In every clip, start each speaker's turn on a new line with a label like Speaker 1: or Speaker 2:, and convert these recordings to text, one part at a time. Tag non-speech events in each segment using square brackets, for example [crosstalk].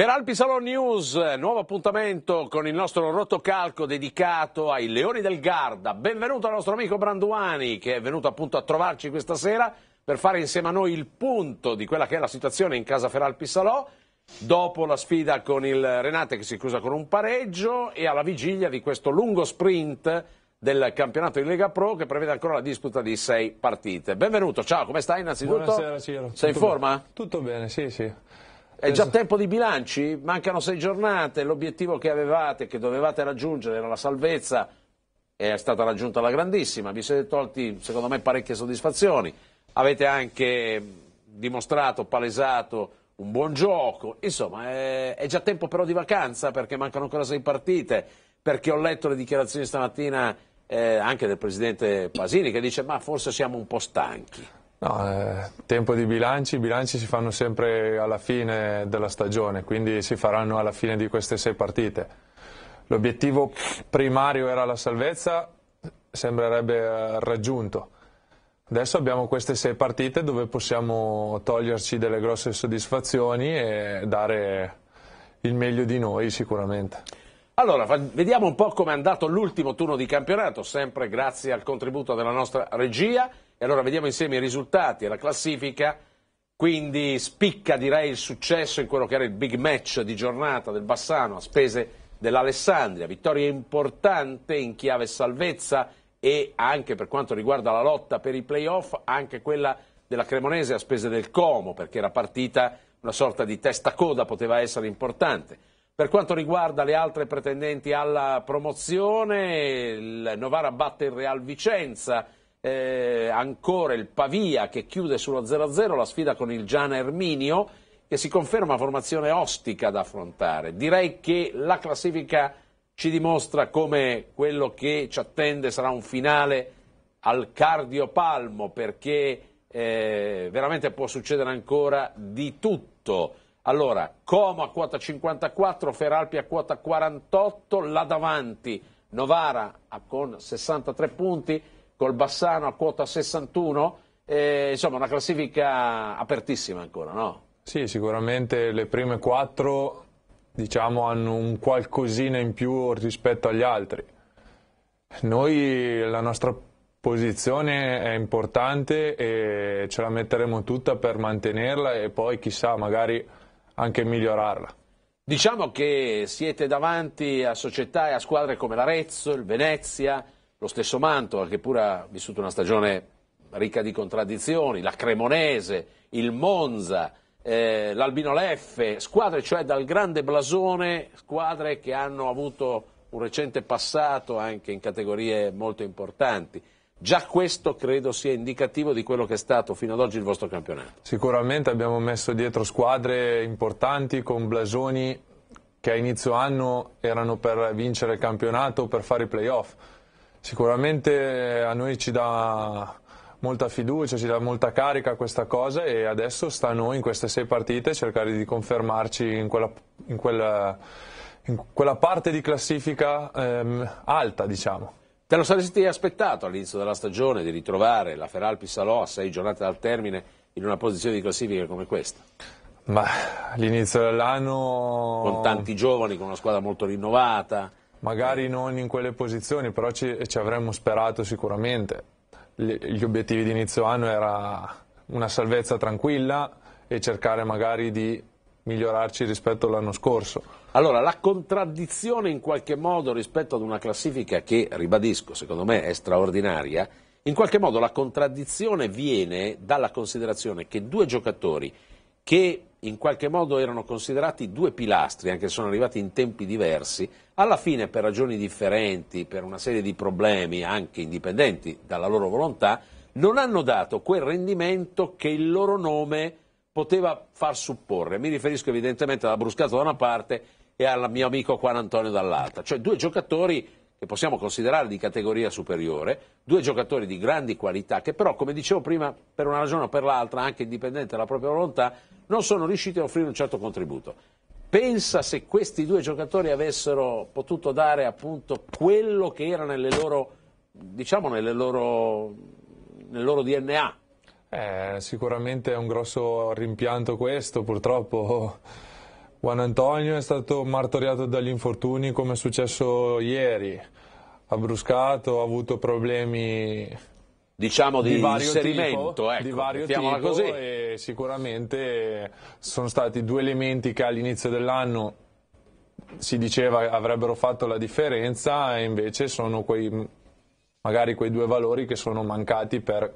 Speaker 1: Feralpi Salon News, nuovo appuntamento con il nostro rotocalco dedicato ai Leoni del Garda. Benvenuto al nostro amico Branduani che è venuto appunto a trovarci questa sera per fare insieme a noi il punto di quella che è la situazione in casa Feralpi Salò dopo la sfida con il Renate che si è chiusa con un pareggio e alla vigilia di questo lungo sprint del campionato di Lega Pro che prevede ancora la disputa di sei partite. Benvenuto, ciao, come stai innanzitutto? Buonasera Ciro. Sei Tutto in forma? Bene. Tutto bene, sì, sì. È già tempo di bilanci? Mancano sei giornate, l'obiettivo che avevate, che dovevate raggiungere era la salvezza, è stata raggiunta la grandissima, vi siete tolti secondo me parecchie soddisfazioni, avete anche dimostrato, palesato un buon gioco, insomma è, è già tempo però di vacanza perché mancano ancora sei partite, perché ho letto le dichiarazioni stamattina eh, anche del presidente Pasini che dice ma forse siamo un po' stanchi.
Speaker 2: No, eh, tempo di bilanci, i bilanci si fanno sempre alla fine della stagione, quindi si faranno alla fine di queste sei partite. L'obiettivo primario era la salvezza, sembrerebbe eh, raggiunto. Adesso abbiamo queste sei partite dove possiamo toglierci delle grosse soddisfazioni e dare il meglio di noi sicuramente.
Speaker 1: Allora, vediamo un po' com'è andato l'ultimo turno di campionato, sempre grazie al contributo della nostra regia. E allora vediamo insieme i risultati e la classifica. Quindi spicca direi il successo in quello che era il big match di giornata del Bassano a spese dell'Alessandria. Vittoria importante in chiave salvezza e anche per quanto riguarda la lotta per i playoff, anche quella della Cremonese a spese del Como, perché era partita una sorta di testa-coda, poteva essere importante. Per quanto riguarda le altre pretendenti alla promozione, il Novara batte il Real Vicenza eh, ancora il Pavia che chiude sullo 0-0 la sfida con il Giana Erminio che si conferma formazione ostica da affrontare. Direi che la classifica ci dimostra come quello che ci attende sarà un finale al cardiopalmo perché eh, veramente può succedere ancora di tutto. Allora, Como a quota 54, Feralpi a quota 48, là davanti Novara con 63 punti, col Bassano a quota 61, eh, insomma una classifica apertissima ancora, no?
Speaker 2: Sì, sicuramente le prime quattro diciamo, hanno un qualcosina in più rispetto agli altri. Noi la nostra posizione è importante e ce la metteremo tutta per mantenerla e poi chissà magari anche migliorarla.
Speaker 1: Diciamo che siete davanti a società e a squadre come l'Arezzo, il Venezia, lo stesso Mantova che pure ha vissuto una stagione ricca di contraddizioni, la Cremonese, il Monza, eh, l'Albino Leffe, squadre cioè dal grande blasone, squadre che hanno avuto un recente passato anche in categorie molto importanti. Già questo credo sia indicativo di quello che è stato fino ad oggi il vostro campionato.
Speaker 2: Sicuramente abbiamo messo dietro squadre importanti con blasoni che a inizio anno erano per vincere il campionato o per fare i playoff Sicuramente eh, a noi ci dà molta fiducia, ci dà molta carica questa cosa e adesso sta a noi in queste sei partite cercare di confermarci in quella,
Speaker 1: in quella, in quella parte di classifica ehm, alta, diciamo. Te lo saresti aspettato all'inizio della stagione di ritrovare la Feralpi Salò a sei giornate dal termine in una posizione di classifica come questa?
Speaker 2: Ma all'inizio dell'anno...
Speaker 1: Con tanti giovani, con una squadra molto rinnovata magari non in quelle posizioni, però ci,
Speaker 2: ci avremmo sperato sicuramente. Gli, gli obiettivi di inizio anno era una salvezza tranquilla e cercare magari di migliorarci rispetto all'anno
Speaker 1: scorso. Allora, la contraddizione in qualche modo rispetto ad una classifica che, ribadisco, secondo me è straordinaria, in qualche modo la contraddizione viene dalla considerazione che due giocatori che in qualche modo erano considerati due pilastri, anche se sono arrivati in tempi diversi, alla fine per ragioni differenti, per una serie di problemi anche indipendenti dalla loro volontà, non hanno dato quel rendimento che il loro nome poteva far supporre. Mi riferisco evidentemente alla Bruscato da una parte e al mio amico Juan Antonio dall'altra, cioè due giocatori che possiamo considerare di categoria superiore, due giocatori di grandi qualità che però, come dicevo prima, per una ragione o per l'altra, anche indipendente dalla propria volontà, non sono riusciti a offrire un certo contributo. Pensa se questi due giocatori avessero potuto dare appunto quello che era nelle loro, diciamo nelle loro, nel loro DNA. Eh,
Speaker 2: sicuramente è un grosso rimpianto questo, purtroppo Juan Antonio è stato martoriato dagli infortuni come è successo ieri, ha bruscato, ha avuto problemi
Speaker 1: diciamo di, di inserimento, tipo, ecco, di vario tipo così.
Speaker 2: sicuramente sono stati due elementi che all'inizio dell'anno si diceva avrebbero fatto la differenza e invece sono quei, magari quei due valori che sono mancati per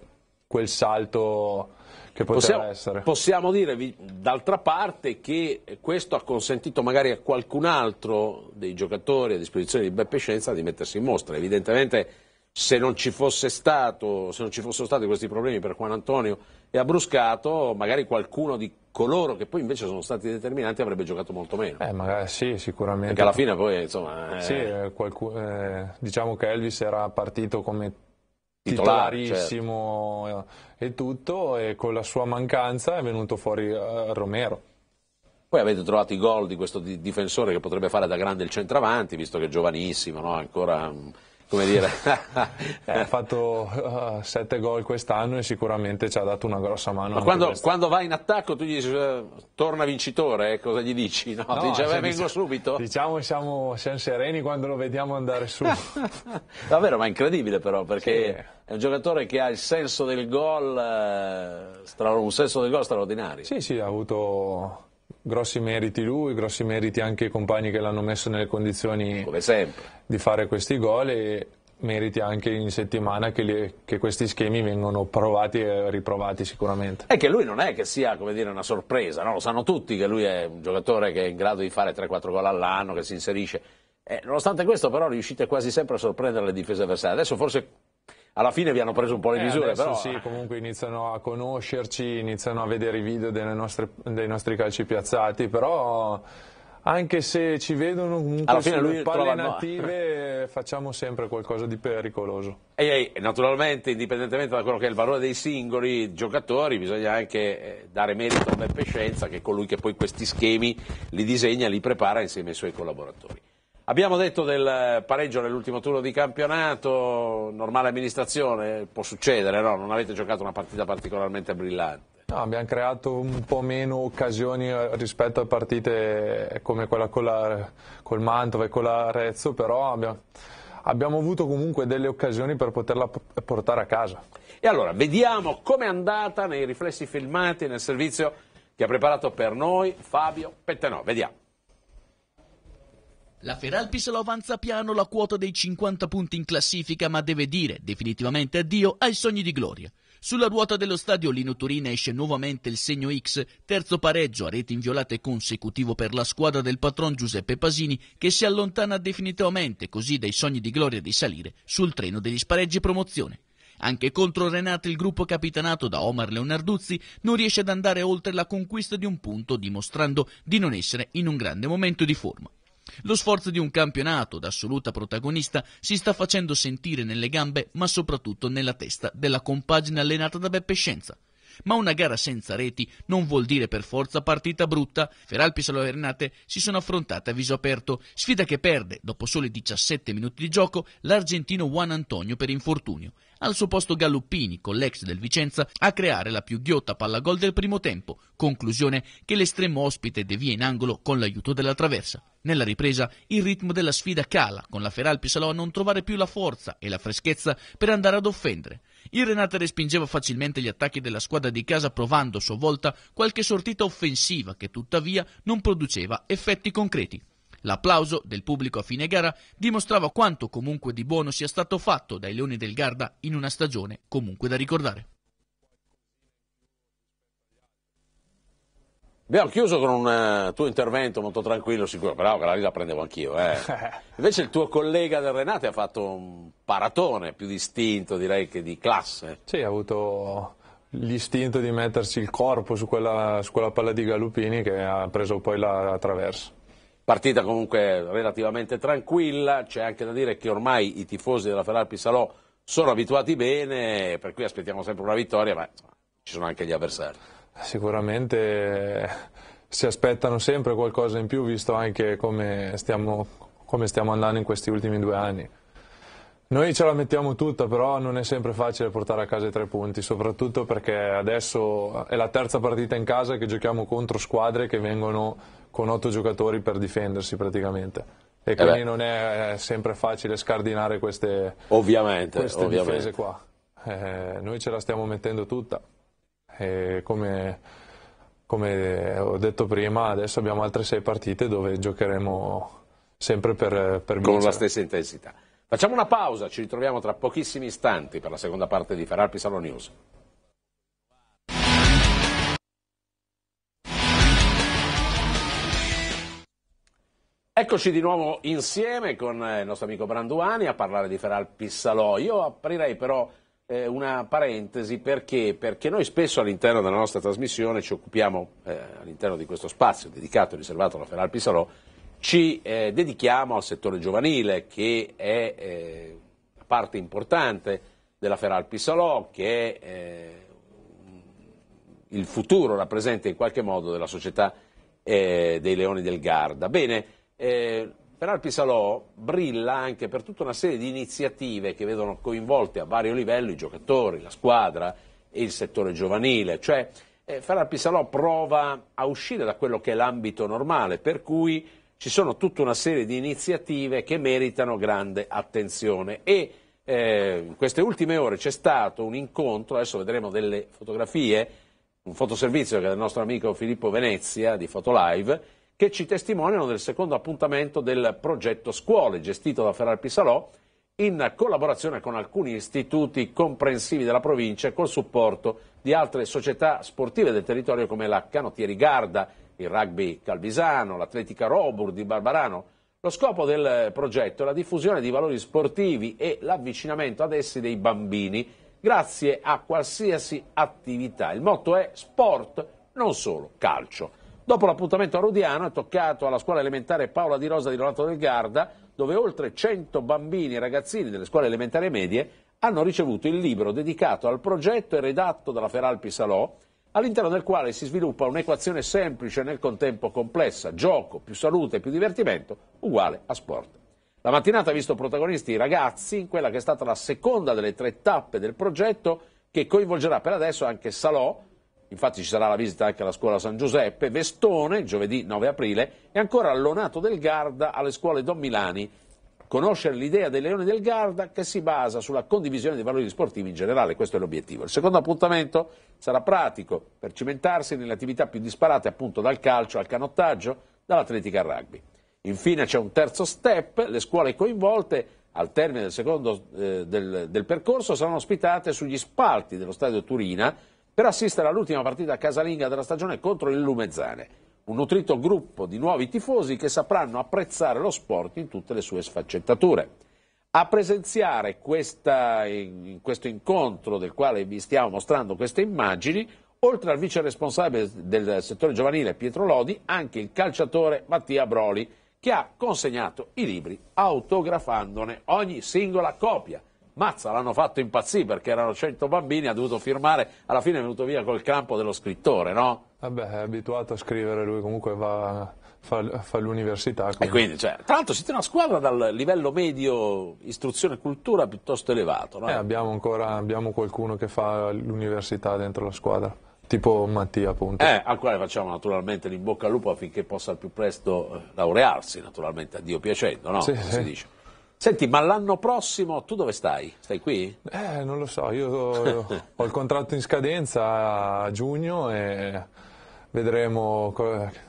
Speaker 2: quel salto
Speaker 1: che poteva possiamo, essere. Possiamo dire d'altra parte che questo ha consentito magari a qualcun altro dei giocatori a disposizione di Beppe Scienza di mettersi in mostra, evidentemente se non, stato, se non ci, fossero stati questi problemi per Juan Antonio e Abruscato, magari qualcuno di coloro che poi invece sono stati determinanti avrebbe giocato molto meno. Eh,
Speaker 2: magari, eh, sì, sicuramente. Perché alla fine
Speaker 1: poi, insomma... Eh... Sì, eh,
Speaker 2: eh diciamo che Elvis era partito come
Speaker 1: titolarissimo
Speaker 2: certo. e tutto, e con la sua mancanza è venuto fuori eh, Romero.
Speaker 1: Poi avete trovato i gol di questo difensore che potrebbe fare da grande il centravanti, visto che è giovanissimo, no? ancora mm, come dire. [laughs]
Speaker 2: eh, ha fatto uh, sette gol quest'anno e sicuramente ci ha dato una grossa
Speaker 1: mano. Ma quando, quando va in attacco tu gli dici eh, torna vincitore, eh, cosa gli dici? No, no dice, eh, vengo diciamo,
Speaker 2: subito. Diciamo che siamo, siamo, sereni quando lo vediamo andare su. [laughs]
Speaker 1: Davvero, ma è incredibile però, perché sì. è un giocatore che ha il senso del gol, eh, un senso del gol straordinario. Sì,
Speaker 2: sì, ha avuto grossi meriti lui, grossi meriti anche i compagni che l'hanno messo nelle condizioni di fare questi gol e meriti anche in settimana che, li, che, questi schemi vengono provati e riprovati sicuramente.
Speaker 1: È che lui non è che sia dire, una sorpresa, no? lo sanno tutti che lui è un giocatore che è in grado di fare 3-4 gol all'anno, che si inserisce. Eh, nonostante questo però riuscite quasi sempre a sorprendere le difese avversarie. Adesso forse alla fine vi hanno preso un po' le eh, misure. Adesso però... sì,
Speaker 2: eh. comunque iniziano a conoscerci, iniziano a vedere i video nostre, dei nostri calci piazzati, però anche se ci vedono comunque sulle palle native facciamo sempre qualcosa di pericoloso
Speaker 1: e naturalmente indipendentemente da quello che è il valore dei singoli giocatori bisogna anche eh, dare merito a Beppe Scienza che è colui che poi questi schemi li disegna, li prepara insieme ai suoi collaboratori Abbiamo detto del pareggio nell'ultimo turno di campionato, normale amministrazione, può succedere, no? Non avete giocato una partita particolarmente brillante.
Speaker 2: No, abbiamo creato un po' meno occasioni eh, rispetto a partite eh, come quella con la, col Mantova e con l'Arezzo, però abbiamo, abbiamo avuto comunque delle occasioni per poterla portare a casa.
Speaker 1: E allora, vediamo com'è andata nei riflessi filmati nel servizio che ha preparato per noi Fabio Pettenò. Vediamo.
Speaker 3: La Feralpi se lo avanza piano la quota dei 50 punti in classifica, ma deve dire definitivamente addio ai sogni di gloria. Sulla ruota dello stadio Lino Turina esce nuovamente il segno X, terzo pareggio a reti inviolate consecutivo per la squadra del patron Giuseppe Pasini, che si allontana definitivamente così dai sogni di gloria di salire sul treno degli spareggi promozione. Anche contro Renate il gruppo capitanato da Omar Leonarduzzi non riesce ad andare oltre la conquista di un punto, dimostrando di non essere in un grande momento di forma. Lo sforzo di un campionato da assoluta protagonista si sta facendo sentire nelle gambe, ma soprattutto nella testa della compagine allenata da Beppe Scienza. Ma una gara senza reti non vuol dire per forza partita brutta. Feralpi e Salernate si sono affrontate a viso aperto, sfida che perde, dopo soli 17 minuti di gioco, l'argentino Juan Antonio per infortunio. Al suo posto Galluppini, con l'ex del Vicenza, a creare la più ghiotta pallagol del primo tempo, conclusione che l'estremo ospite devia in angolo con l'aiuto della traversa. Nella ripresa il ritmo della sfida cala, con la Feralpi Salò a non trovare più la forza e la freschezza per andare ad offendere. Il Renate respingeva facilmente gli attacchi della squadra di casa provando a sua volta qualche sortita offensiva che tuttavia non produceva effetti concreti. L'applauso del pubblico a fine gara dimostrava quanto comunque di buono sia stato fatto dai Leoni del Garda in una stagione comunque da ricordare.
Speaker 1: Abbiamo chiuso con un uh, tuo intervento molto tranquillo, sicuro, però la la prendevo anch'io. Eh. [laughs] Invece il tuo collega del Renate ha fatto un paratone più distinto, direi, che di classe.
Speaker 2: Sì, ha avuto l'istinto di mettersi il corpo
Speaker 1: su quella, su quella palla di Galupini che ha preso poi la traversa. Partita comunque relativamente tranquilla, c'è anche da dire che ormai i tifosi della Ferrari Pisalò sono abituati bene, per cui aspettiamo sempre una vittoria, ma insomma, ci sono anche gli avversari
Speaker 2: sicuramente eh, si aspettano sempre qualcosa in più visto anche come stiamo, come stiamo andando in questi ultimi due anni. Noi ce la mettiamo tutta, però non è sempre facile portare a casa i tre punti, soprattutto perché adesso è la terza partita in casa che giochiamo contro squadre che vengono con otto giocatori per difendersi praticamente. E eh quindi eh non è eh, sempre facile scardinare queste, ovviamente, queste ovviamente. difese qua. Eh, noi ce la stiamo mettendo tutta. Come, come, ho detto prima, adesso abbiamo altre sei partite dove giocheremo sempre per, per Con vincere. la stessa
Speaker 1: intensità. Facciamo una pausa, ci ritroviamo tra pochissimi istanti per la seconda parte di Ferrari Pisano News. Eccoci di nuovo insieme con il nostro amico Branduani a parlare di Feral Pissalò. Io aprirei però eh, una parentesi perché? perché? noi spesso all'interno della nostra trasmissione ci occupiamo, eh, all'interno di questo spazio dedicato e riservato alla Feralpi Salò, ci eh, dedichiamo al settore giovanile che è eh, una parte importante della Feralpi Salò, che è eh, il futuro, rappresenta in qualche modo della società eh, dei Leoni del Garda. Bene, però il Pisalò brilla anche per tutta una serie di iniziative che vedono coinvolti a vario livello i giocatori, la squadra e il settore giovanile. Cioè, eh, Ferrar Pisalò prova a uscire da quello che è l'ambito normale, per cui ci sono tutta una serie di iniziative che meritano grande attenzione. E eh, in queste ultime ore c'è stato un incontro, adesso vedremo delle fotografie, un fotoservizio che è del nostro amico Filippo Venezia di Fotolive, che ci testimoniano del secondo appuntamento del progetto Scuole, gestito da Ferrar Pisalò, in collaborazione con alcuni istituti comprensivi della provincia e col supporto di altre società sportive del territorio come la Canottieri Garda, il rugby Calvisano, l'atletica Robur di Barbarano. Lo scopo del progetto è la diffusione di valori sportivi e l'avvicinamento ad essi dei bambini grazie a qualsiasi attività. Il motto è sport, non solo calcio. Dopo l'appuntamento a Rudiano è toccato alla scuola elementare Paola Di Rosa di Ronato del Garda, dove oltre 100 bambini e ragazzini delle scuole elementari e medie hanno ricevuto il libro dedicato al progetto e redatto dalla Feralpi Salò, all'interno del quale si sviluppa un'equazione semplice e nel contempo complessa, gioco più salute più divertimento uguale a sport. La mattinata ha visto protagonisti i ragazzi in quella che è stata la seconda delle tre tappe del progetto che coinvolgerà per adesso anche Salò, infatti ci sarà la visita anche alla scuola San Giuseppe, Vestone giovedì 9 aprile e ancora allonato del Garda alle scuole Don Milani. Conoscere l'idea dei Leoni del Garda che si basa sulla condivisione dei valori sportivi in generale, questo è l'obiettivo. Il secondo appuntamento sarà pratico per cimentarsi nelle attività più disparate, appunto dal calcio al canottaggio, dall'atletica al rugby. Infine c'è un terzo step, le scuole coinvolte al termine del secondo eh, del, del percorso saranno ospitate sugli spalti dello stadio Turina per assistere all'ultima partita casalinga della stagione contro il Lumezzane, un nutrito gruppo di nuovi tifosi che sapranno apprezzare lo sport in tutte le sue sfaccettature. A presenziare questa, in questo incontro del quale vi stiamo mostrando queste immagini, oltre al vice responsabile del settore giovanile Pietro Lodi, anche il calciatore Mattia Broli, che ha consegnato i libri autografandone ogni singola copia. Mazza, l'hanno fatto impazzire perché erano 100 bambini, ha dovuto firmare, alla fine è venuto via col campo dello scrittore, no?
Speaker 2: Vabbè, è abituato a scrivere, lui comunque va, fa, fa l'università.
Speaker 1: Quindi. E quindi, cioè, tra l'altro siete una squadra dal livello medio istruzione e cultura piuttosto elevato, no? Eh, abbiamo
Speaker 2: ancora abbiamo qualcuno che fa l'università dentro la squadra tipo Mattia appunto. Eh,
Speaker 1: al quale facciamo naturalmente l'imbocca al lupo affinché possa al più presto eh, laurearsi, naturalmente a Dio piacendo, no? Sì, si sì. dice. Senti, ma l'anno prossimo tu dove stai? Stai qui?
Speaker 2: Eh, non lo so, io [laughs] ho il contratto in scadenza a giugno e vedremo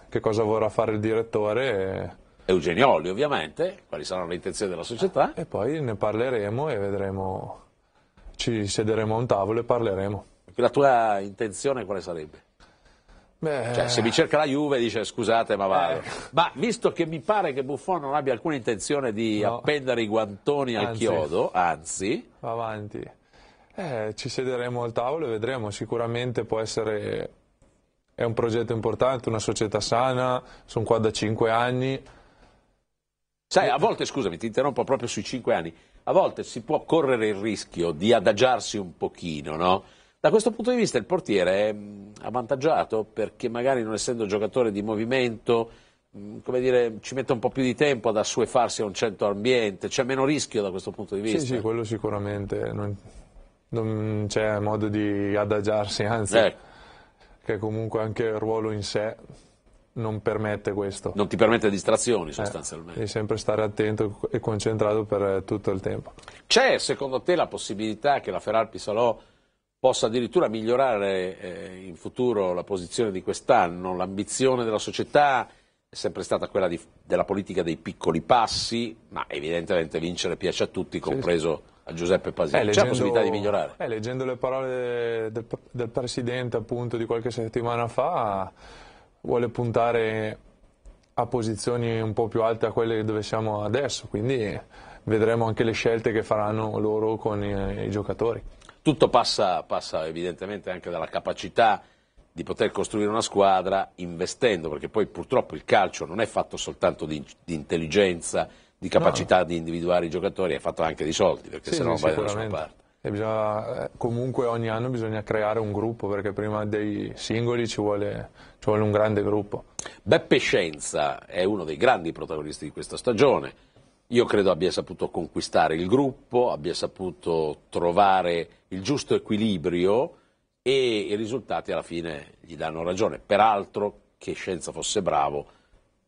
Speaker 2: che cosa vorrà fare il direttore.
Speaker 1: Eugenio Olli, ovviamente, quali saranno le intenzioni della
Speaker 2: società. E poi ne parleremo e vedremo, ci sederemo
Speaker 1: a un tavolo e parleremo. La tua intenzione quale sarebbe?
Speaker 2: Cioè, se mi
Speaker 1: cerca la Juve dice scusate ma vado. Eh. Ma visto che mi pare che Buffon non abbia alcuna intenzione di no. appendere i guantoni anzi, al chiodo, anzi...
Speaker 2: Va avanti. Eh, ci sederemo al tavolo e vedremo, sicuramente può essere... È un progetto importante, una società sana, sono qua da cinque anni.
Speaker 1: Sai, eh. a volte, scusami, ti interrompo proprio sui cinque anni, a volte si può correre il rischio di adagiarsi un pochino, no? Da questo punto di vista il portiere è mm, avvantaggiato perché magari non essendo giocatore di movimento mm, dire, ci mette un po' più di tempo ad assuefarsi a un certo ambiente, c'è meno rischio da questo punto di vista. Sì, sì,
Speaker 2: quello sicuramente, non, non c'è modo di adagiarsi, anzi, eh. che comunque anche il ruolo in sé non permette questo.
Speaker 1: Non ti permette distrazioni eh, sostanzialmente.
Speaker 2: Eh, sempre stare attento e concentrato per tutto il tempo.
Speaker 1: C'è secondo te la possibilità che la Ferrari Pisalò possa addirittura migliorare eh, in futuro la posizione di quest'anno. L'ambizione della società è sempre stata quella di, della politica dei piccoli passi, ma evidentemente vincere piace a tutti, compreso a Giuseppe Pasini. Eh, leggendo, C'è la possibilità di migliorare.
Speaker 2: Eh, leggendo le parole del, del Presidente appunto, di qualche settimana fa, vuole puntare a posizioni un po' più alte a quelle dove siamo adesso, quindi vedremo anche le scelte che faranno loro con i, eh, i giocatori.
Speaker 1: Tutto passa, passa evidentemente anche dalla capacità di poter costruire una squadra investendo, perché poi purtroppo il calcio non è fatto soltanto di, di intelligenza, di capacità no. di individuare i giocatori, è fatto anche di soldi, perché sì, se no vai da nessuna parte.
Speaker 2: Bisogna, eh, comunque ogni anno bisogna creare un gruppo perché prima dei singoli ci vuole, ci vuole un grande gruppo.
Speaker 1: Beppe Scienza è uno dei grandi protagonisti di questa stagione io credo abbia saputo conquistare il gruppo, abbia saputo trovare il giusto equilibrio e i risultati alla fine gli danno ragione. Peraltro che Scienza fosse bravo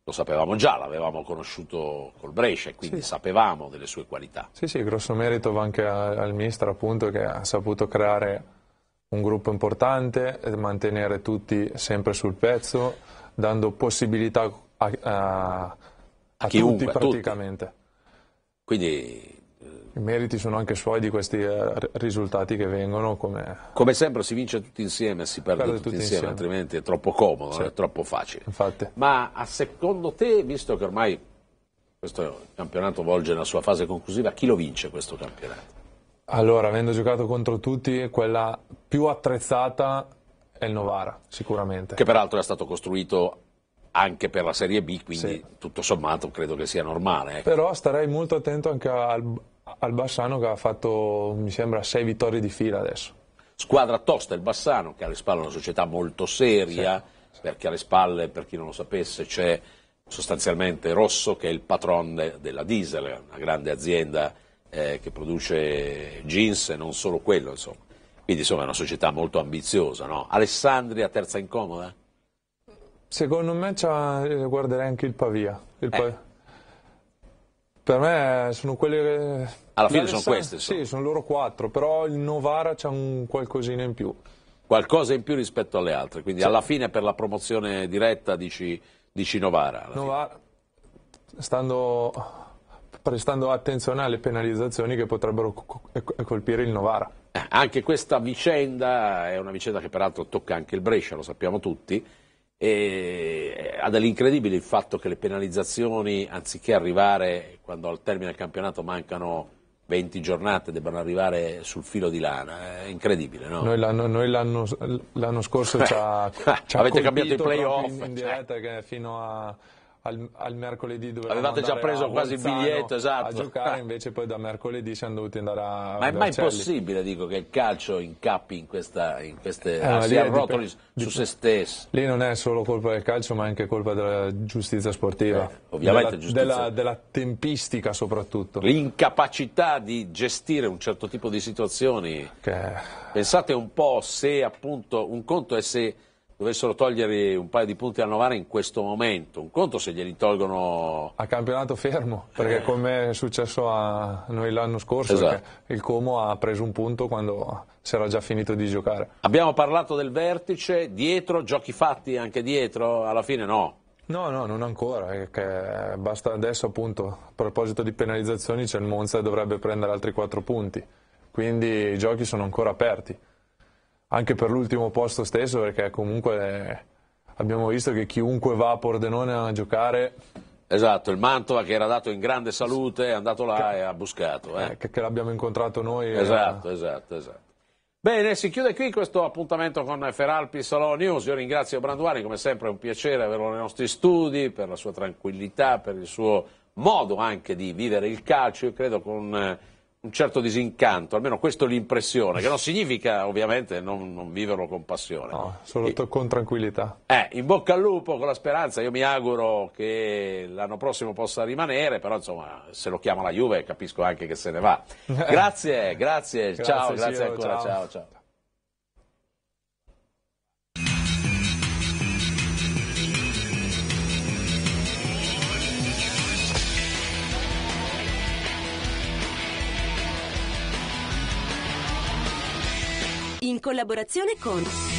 Speaker 1: lo sapevamo già, l'avevamo conosciuto col Brescia e quindi sì. sapevamo delle sue qualità.
Speaker 2: Sì, sì, grosso merito va anche al mister appunto che ha saputo creare un gruppo importante, mantenere tutti sempre sul pezzo, dando possibilità a, a, a, a chiunque, tutti
Speaker 1: praticamente. Tutti. Quindi,
Speaker 2: I meriti sono anche suoi di questi eh, risultati che vengono. Come...
Speaker 1: come sempre si vince tutti insieme, si perde, perde tutti, tutti insieme, insieme, altrimenti è troppo comodo, sì. è troppo facile. Infatti. Ma a secondo te, visto che ormai questo campionato volge la sua fase conclusiva, chi lo vince questo campionato?
Speaker 2: Allora, avendo giocato contro tutti, quella più attrezzata è il Novara,
Speaker 1: sicuramente. Che peraltro è stato costruito anche per la Serie B, quindi sì. tutto sommato credo che sia normale. Ecco.
Speaker 2: Però starei molto attento anche al, al Bassano che ha fatto, mi sembra, sei vittorie di fila adesso.
Speaker 1: Squadra tosta il Bassano, che alle spalle è una società molto seria, sì. perché alle spalle, per chi non lo sapesse, c'è sostanzialmente Rosso che è il patron della Diesel, una grande azienda eh, che produce jeans e non solo quello, insomma. Quindi insomma è una società molto ambiziosa, no? Alessandria terza incomoda?
Speaker 2: Secondo me eh, guarderei anche il Pavia. Il eh. Pavia. Per me sono quelle. che... Alla fine sono queste. Sì, sono loro quattro, però il Novara c'ha un qualcosina in più.
Speaker 1: Qualcosa in più rispetto alle altre, quindi sì. alla fine per la promozione diretta dici, dici Novara.
Speaker 2: Novara, stando, prestando attenzione alle penalizzazioni che potrebbero colpire il Novara.
Speaker 1: Eh, anche questa vicenda è una vicenda che peraltro tocca anche il Brescia, lo sappiamo tutti e ha dell'incredibile il fatto che le penalizzazioni, anziché arrivare quando al termine del campionato mancano 20 giornate, debbano arrivare sul filo di lana, è incredibile. No? Noi,
Speaker 2: l'anno, noi l'anno, l'anno scorso eh, ci ha, [laughs] ci ha avete cambiato i playoff in, in cioè. diretta cioè. fino a al, al mercoledì dove Avevate già preso quasi il biglietto, esatto. A giocare invece poi da mercoledì siamo dovuti andare a Ma è mai possibile,
Speaker 1: dico, che il calcio incappi in, questa, in queste... Eh, si arrotoli su dip- se stessi Lì non è solo
Speaker 2: colpa del calcio, ma è anche colpa della giustizia sportiva. Eh, ovviamente della, giustizia. Della, della tempistica soprattutto.
Speaker 1: L'incapacità di gestire un certo tipo di situazioni. Che... Pensate un po' se appunto... Un conto è se dovessero togliere un paio di punti a Novara in questo momento, un conto se glieli tolgono...
Speaker 2: A campionato fermo, perché eh. come è successo a noi l'anno scorso, esatto. il Como ha preso un punto quando si era già finito di giocare.
Speaker 1: Abbiamo parlato del vertice, dietro, giochi fatti anche dietro, alla fine no.
Speaker 2: No, no, non ancora, basta adesso appunto, a proposito di penalizzazioni c'è il Monza che dovrebbe prendere altri 4 punti, quindi i giochi sono ancora aperti anche per l'ultimo posto stesso perché comunque abbiamo visto che chiunque va a Pordenone a giocare Esatto, il
Speaker 1: Mantova che era dato in grande salute è andato là che, e ha buscato. Eh. eh che, che l'abbiamo incontrato noi. Eh. Esatto, eh. esatto, esatto. Bene, si chiude qui questo appuntamento con Feralpi Salò News. Io ringrazio Branduani, come sempre è un piacere averlo nei nostri studi, per la sua tranquillità, per il suo modo anche di vivere il calcio. Io credo con eh, un certo disincanto, almeno questa è l'impressione, che non significa ovviamente non, non viverlo con passione. No, solo e, con tranquillità. Eh, in bocca al lupo, con la speranza, io mi auguro che l'anno prossimo possa rimanere, però insomma se lo chiama la Juve capisco anche che se ne va. Grazie, [laughs] grazie, grazie ciao, grazie Giro, ancora, ciao. ciao. ciao.
Speaker 2: collaborazione con...